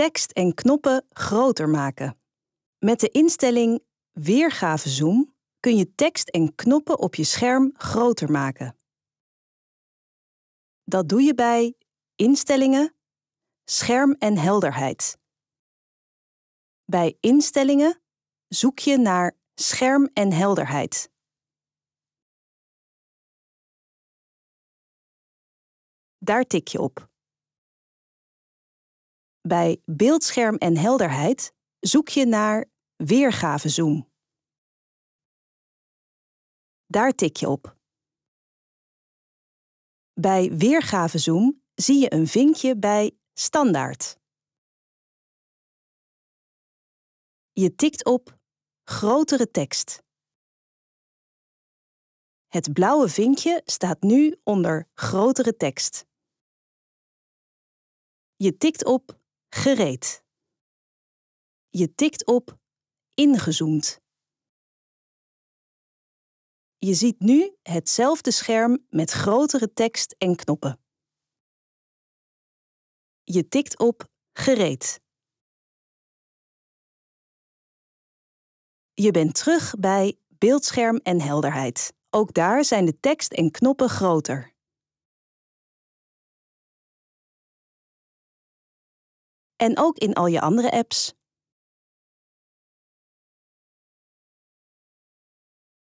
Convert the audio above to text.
tekst en knoppen groter maken. Met de instelling Weergave Zoom kun je tekst en knoppen op je scherm groter maken. Dat doe je bij Instellingen, Scherm en helderheid. Bij Instellingen zoek je naar Scherm en helderheid. Daar tik je op. Bij beeldscherm en helderheid zoek je naar weergavezoom. Daar tik je op. Bij weergavezoom zie je een vinkje bij standaard. Je tikt op grotere tekst. Het blauwe vinkje staat nu onder grotere tekst. Je tikt op Gereed. Je tikt op ingezoomd. Je ziet nu hetzelfde scherm met grotere tekst en knoppen. Je tikt op gereed. Je bent terug bij beeldscherm en helderheid. Ook daar zijn de tekst en knoppen groter. En ook in al je andere apps.